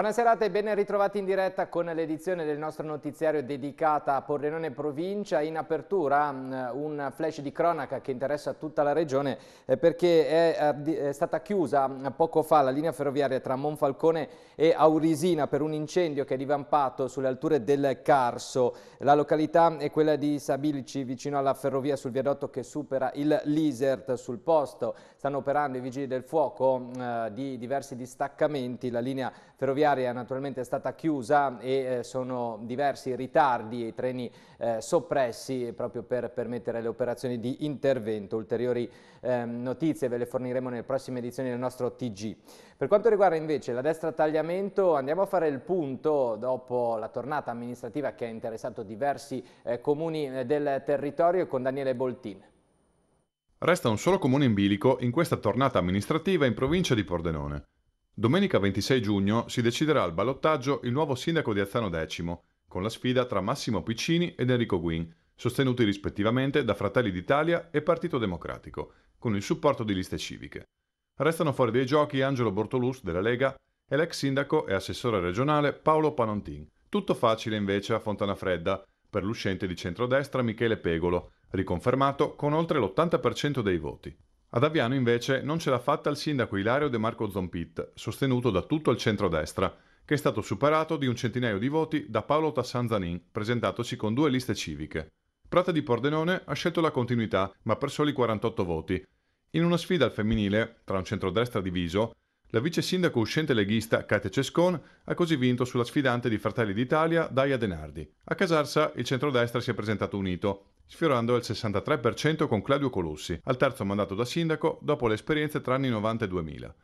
Buona serata e ben ritrovati in diretta con l'edizione del nostro notiziario dedicata a Pordenone Provincia. In apertura mm, un flash di cronaca che interessa tutta la regione eh, perché eh, è, stata chiusa mm, poco fa la linea ferroviaria tra Monfalcone e Aurisina per un incendio che è divampato sulle alture del Carso. La località è quella di Sabilici vicino alla ferrovia sul viadotto che supera il Lisert. Sul posto stanno operando i vigili del fuoco mm, eh, di diversi distaccamenti. La linea ferroviaria ferroviaria naturalmente è stata chiusa e eh, sono diversi ritardi e i treni eh, soppressi proprio per permettere le operazioni di intervento. Ulteriori eh, notizie ve le forniremo nelle prossime edizioni del nostro TG. Per quanto riguarda invece la destra tagliamento andiamo a fare il punto dopo la tornata amministrativa che ha interessato diversi eh, comuni eh, del territorio con Daniele Boltin. Resta un solo comune in bilico in questa tornata amministrativa in provincia di Pordenone. Domenica 26 giugno si deciderà al ballottaggio il nuovo sindaco di Azzano X, con la sfida tra Massimo Piccini ed Enrico Guin, sostenuti rispettivamente da Fratelli d'Italia e Partito Democratico, con il supporto di liste civiche. Restano fuori dai giochi Angelo Bortolus della Lega e l'ex sindaco e assessore regionale Paolo Panontin. Tutto facile invece a Fontana Fredda per l'uscente di centrodestra Michele Pegolo, riconfermato con oltre l'80% dei voti. Ad Aviano invece non ce l'ha fatta il sindaco Ilario De Marco Zompit, sostenuto da tutto il centrodestra, che è stato superato di un centinaio di voti da Paolo Tassanzanin, presentatosi con due liste civiche. Prata di Pordenone ha scelto la continuità, ma per soli 48 voti. In una sfida al femminile, tra un centrodestra diviso, la vice sindaco uscente leghista Katia Cescon ha così vinto sulla sfidante di Fratelli d'Italia Daia Denardi. A Casarsa il centrodestra si è presentato unito sfiorando il 63% con Claudio Colussi, al terzo mandato da sindaco dopo le esperienze tra anni 90 e 2000.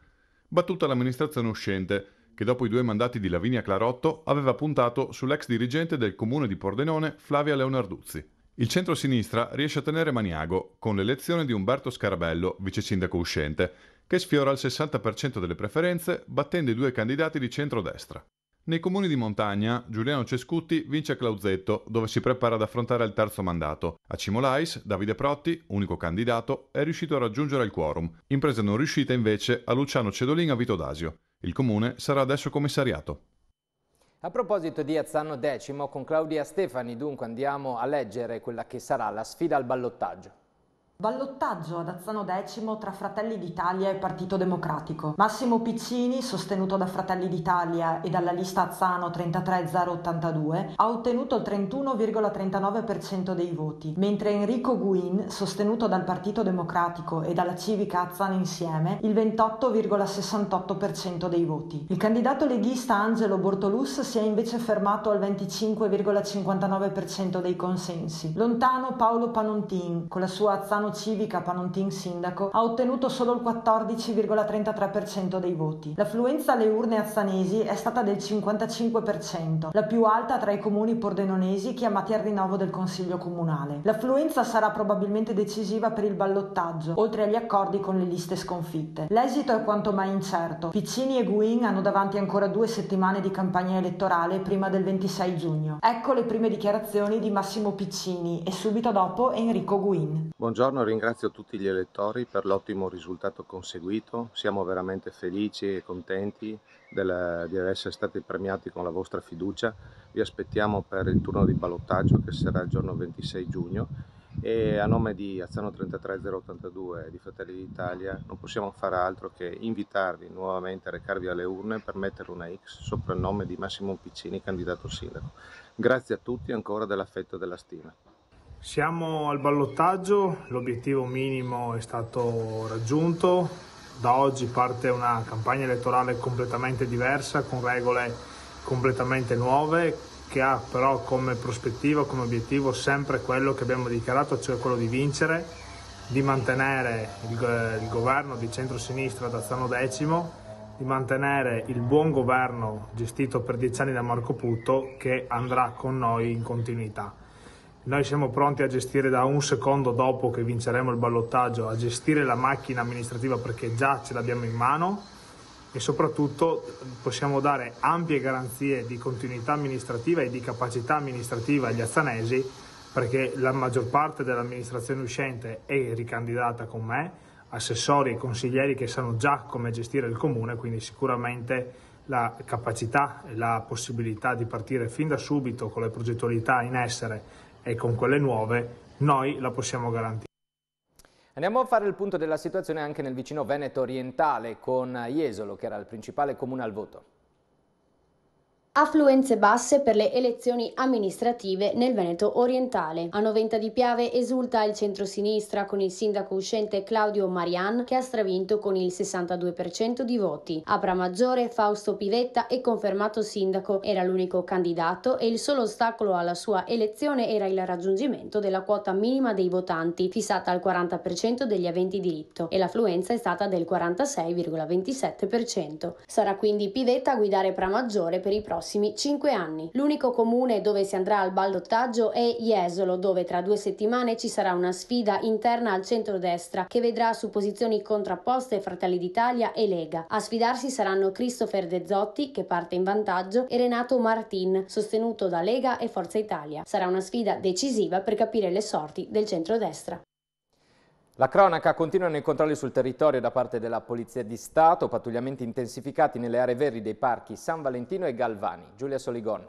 Battuta l'amministrazione uscente, che dopo i due mandati di Lavinia Clarotto aveva puntato sull'ex dirigente del comune di Pordenone, Flavia Leonarduzzi. Il centro-sinistra riesce a tenere Maniago con l'elezione di Umberto Scarabello, vice sindaco uscente, che sfiora il 60% delle preferenze battendo i due candidati di centrodestra. Nei comuni di montagna, Giuliano Cescutti vince a Clauzetto, dove si prepara ad affrontare il terzo mandato. A Cimolais, Davide Protti, unico candidato, è riuscito a raggiungere il quorum. Impresa non riuscita invece a Luciano Cedolin a Vito Dasio. Il comune sarà adesso commissariato. A proposito di Azzano X, con Claudia Stefani dunque andiamo a leggere quella che sarà la sfida al ballottaggio. Ballottaggio ad Azzano X tra Fratelli d'Italia e Partito Democratico. Massimo Piccini, sostenuto da Fratelli d'Italia e dalla lista Azzano 33082, ha ottenuto il 31,39% dei voti, mentre Enrico Guin, sostenuto dal Partito Democratico e dalla Civica Azzano insieme, il 28,68% dei voti. Il candidato leghista Angelo Bortolus si è invece fermato al 25,59% dei consensi. Lontano Paolo Panontin, con la sua Azzano Romano Civica Panontin Sindaco ha ottenuto solo il 14,33% dei voti. L'affluenza alle urne azzanesi è stata del 55%, la più alta tra i comuni pordenonesi chiamati al rinnovo del Consiglio Comunale. L'affluenza sarà probabilmente decisiva per il ballottaggio, oltre agli accordi con le liste sconfitte. L'esito è quanto mai incerto. Piccini e Guin hanno davanti ancora due settimane di campagna elettorale prima del 26 giugno. Ecco le prime dichiarazioni di Massimo Piccini e subito dopo Enrico Guin. Buongiorno. Buongiorno, ringrazio tutti gli elettori per l'ottimo risultato conseguito, siamo veramente felici e contenti della, di essere stati premiati con la vostra fiducia, vi aspettiamo per il turno di ballottaggio che sarà il giorno 26 giugno e a nome di Azzano 33082 e di Fratelli d'Italia non possiamo fare altro che invitarvi nuovamente a recarvi alle urne per mettere una X sopra il nome di Massimo Piccini, candidato sindaco. Grazie a tutti ancora dell'affetto e della stima. Siamo al ballottaggio, l'obiettivo minimo è stato raggiunto, da oggi parte una campagna elettorale completamente diversa, con regole completamente nuove, che ha però come prospettiva, come obiettivo sempre quello che abbiamo dichiarato, cioè quello di vincere, di mantenere il, il governo di centro-sinistra da Zano X di mantenere il buon governo gestito per dieci anni da Marco Putto che andrà con noi in continuità. Noi siamo pronti a gestire da un secondo dopo che vinceremo il ballottaggio, a gestire la macchina amministrativa perché già ce l'abbiamo in mano e soprattutto possiamo dare ampie garanzie di continuità amministrativa e di capacità amministrativa agli azzanesi perché la maggior parte dell'amministrazione uscente è ricandidata con me, assessori e consiglieri che sanno già come gestire il comune, quindi sicuramente la capacità e la possibilità di partire fin da subito con le progettualità in essere e con quelle nuove noi la possiamo garantire. Andiamo a fare il punto della situazione anche nel vicino Veneto orientale con Jesolo che era il principale comune al voto. Affluenze basse per le elezioni amministrative nel Veneto orientale. A Noventa di Piave esulta il centro-sinistra con il sindaco uscente Claudio Marian che ha stravinto con il 62% di voti. A Pramaggiore Fausto Pivetta è confermato sindaco, era l'unico candidato e il solo ostacolo alla sua elezione era il raggiungimento della quota minima dei votanti, fissata al 40% degli aventi diritto e l'affluenza è stata del 46,27%. Sarà quindi Pivetta a guidare Pramaggiore per i prossimi prossimi cinque anni. L'unico comune dove si andrà al ballottaggio è Jesolo, dove tra due settimane ci sarà una sfida interna al centrodestra che vedrà su posizioni contrapposte Fratelli d'Italia e Lega. A sfidarsi saranno Christopher De Zotti, che parte in vantaggio, e Renato Martin, sostenuto da Lega e Forza Italia. Sarà una sfida decisiva per capire le sorti del centrodestra. La cronaca continuano i controlli sul territorio da parte della Polizia di Stato, pattugliamenti intensificati nelle aree verdi dei parchi San Valentino e Galvani. Giulia Soligon.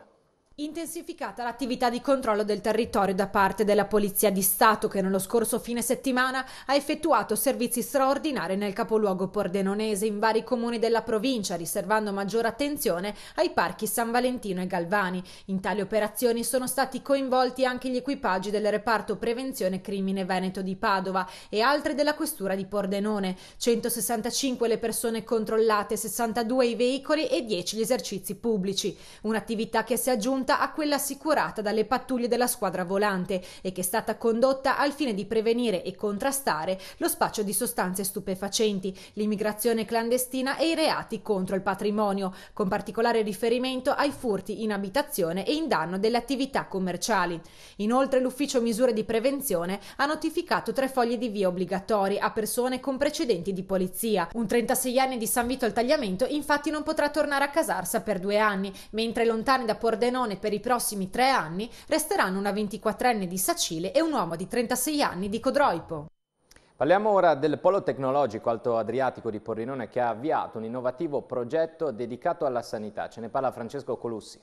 Intensificata l'attività di controllo del territorio da parte della Polizia di Stato che nello scorso fine settimana ha effettuato servizi straordinari nel capoluogo pordenonese in vari comuni della provincia, riservando maggiore attenzione ai parchi San Valentino e Galvani. In tali operazioni sono stati coinvolti anche gli equipaggi del reparto prevenzione crimine veneto di Padova e altri della questura di Pordenone. 165 le persone controllate, 62 i veicoli e 10 gli esercizi pubblici. Un'attività che si è aggiunta aggiunta a quella assicurata dalle pattuglie della squadra volante e che è stata condotta al fine di prevenire e contrastare lo spaccio di sostanze stupefacenti, l'immigrazione clandestina e i reati contro il patrimonio, con particolare riferimento ai furti in abitazione e in danno delle attività commerciali. Inoltre l'ufficio misure di prevenzione ha notificato tre fogli di via obbligatori a persone con precedenti di polizia. Un 36 anni di San Vito al Tagliamento infatti non potrà tornare a casarsa per due anni, mentre lontani da Pordenone per i prossimi tre anni resteranno una 24enne di Sacile e un uomo di 36 anni di Codroipo. Parliamo ora del Polo Tecnologico Alto Adriatico di Porrinone che ha avviato un innovativo progetto dedicato alla sanità. Ce ne parla Francesco Colussi.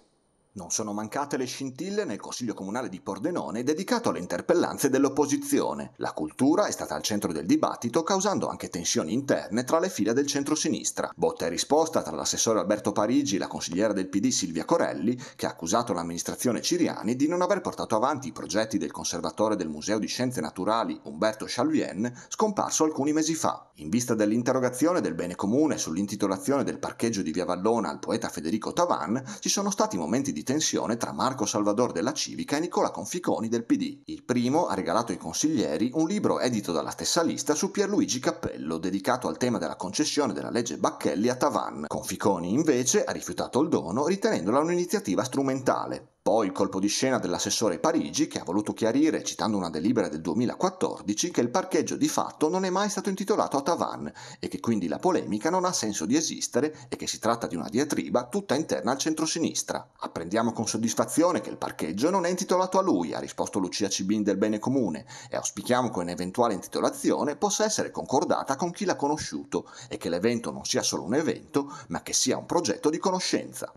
Non sono mancate le scintille nel Consiglio Comunale di Pordenone dedicato alle interpellanze dell'opposizione. La cultura è stata al centro del dibattito, causando anche tensioni interne tra le fila del centro-sinistra. Botta e risposta tra l'assessore Alberto Parigi e la consigliera del PD Silvia Corelli, che ha accusato l'amministrazione Ciriani di non aver portato avanti i progetti del conservatore del Museo di Scienze Naturali Umberto Chalvien, scomparso alcuni mesi fa. In vista dell'interrogazione del bene comune sull'intitolazione del parcheggio di Via Vallona al poeta Federico Tavan, ci sono stati momenti di tensione tra Marco Salvador della Civica e Nicola Conficoni del PD. Il primo ha regalato ai consiglieri un libro edito dalla stessa lista su Pierluigi Cappello, dedicato al tema della concessione della legge Bacchelli a Tavan. Conficoni invece ha rifiutato il dono ritenendola un'iniziativa strumentale. Poi il colpo di scena dell'assessore Parigi che ha voluto chiarire, citando una delibera del 2014, che il parcheggio di fatto non è mai stato intitolato a Tavan e che quindi la polemica non ha senso di esistere e che si tratta di una diatriba tutta interna al centro-sinistra. Apprendiamo con soddisfazione che il parcheggio non è intitolato a lui, ha risposto Lucia Cibin del Bene Comune, e auspichiamo che un'eventuale intitolazione possa essere concordata con chi l'ha conosciuto e che l'evento non sia solo un evento, ma che sia un progetto di conoscenza.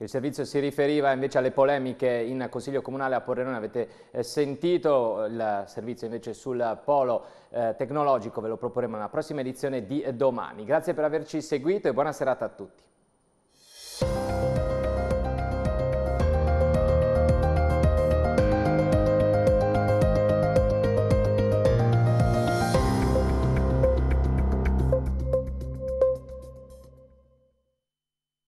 Il servizio si riferiva invece alle polemiche in Consiglio Comunale a Porrerone, avete eh, sentito eh, il servizio invece sul polo eh, tecnologico, ve lo proporremo nella prossima edizione di domani. Grazie per averci seguito e buona serata a tutti.